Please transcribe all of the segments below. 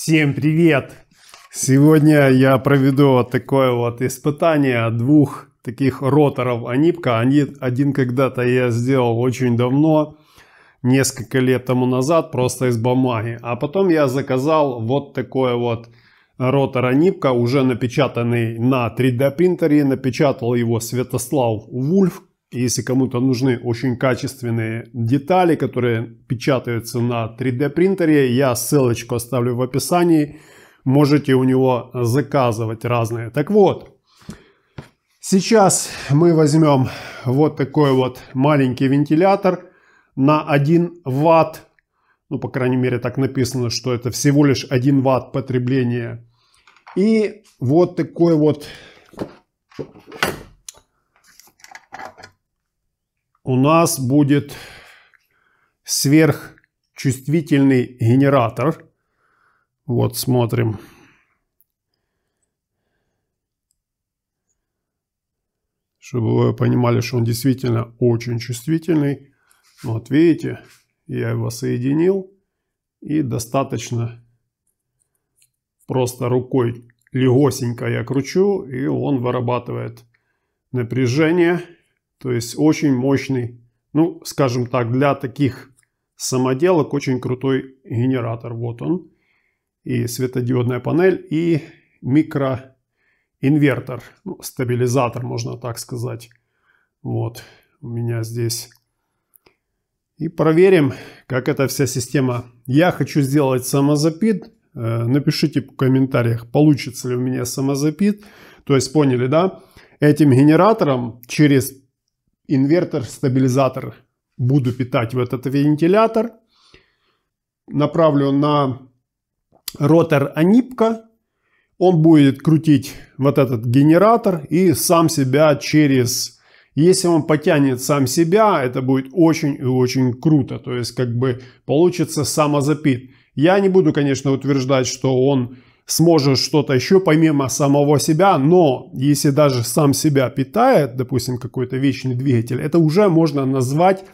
Всем привет! Сегодня я проведу вот такое вот испытание двух таких роторов Анипка. Они, один когда-то я сделал очень давно, несколько лет тому назад, просто из бумаги. А потом я заказал вот такое вот ротор Анипка, уже напечатанный на 3D принтере. Напечатал его Святослав Вульф. Если кому-то нужны очень качественные детали, которые печатаются на 3D принтере, я ссылочку оставлю в описании. Можете у него заказывать разные. Так вот, сейчас мы возьмем вот такой вот маленький вентилятор на 1 ватт. Ну, по крайней мере, так написано, что это всего лишь 1 ватт потребления. И вот такой вот у нас будет сверхчувствительный генератор. Вот смотрим. Чтобы вы понимали, что он действительно очень чувствительный. Вот видите, я его соединил. И достаточно просто рукой легосенько я кручу, и он вырабатывает напряжение. То есть очень мощный, ну, скажем так, для таких самоделок очень крутой генератор. Вот он. И светодиодная панель, и микроинвертор, ну, стабилизатор, можно так сказать. Вот у меня здесь. И проверим, как эта вся система. Я хочу сделать самозапит. Э, напишите в комментариях, получится ли у меня самозапит. То есть поняли, да? Этим генератором через инвертор-стабилизатор буду питать в этот вентилятор. Направлю на ротор Анипка. Он будет крутить вот этот генератор и сам себя через... Если он потянет сам себя, это будет очень и очень круто. То есть как бы получится самозапит. Я не буду, конечно, утверждать, что он сможешь что-то еще помимо самого себя, но если даже сам себя питает, допустим, какой-то вечный двигатель, это уже можно назвать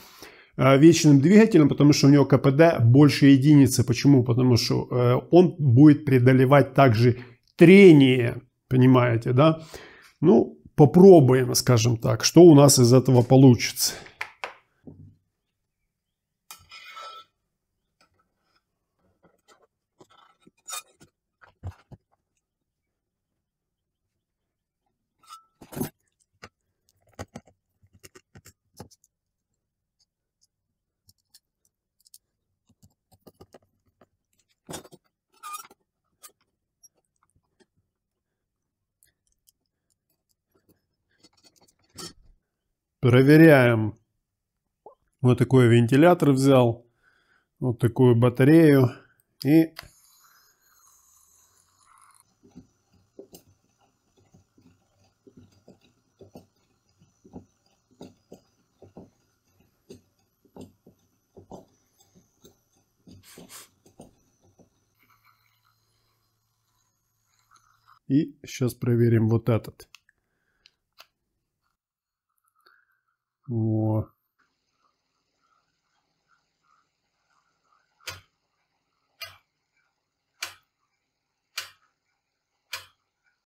э, вечным двигателем, потому что у него КПД больше единицы. Почему? Потому что э, он будет преодолевать также трение, понимаете, да? Ну, попробуем, скажем так, что у нас из этого получится. проверяем. Вот такой вентилятор взял, вот такую батарею и И сейчас проверим вот этот. О.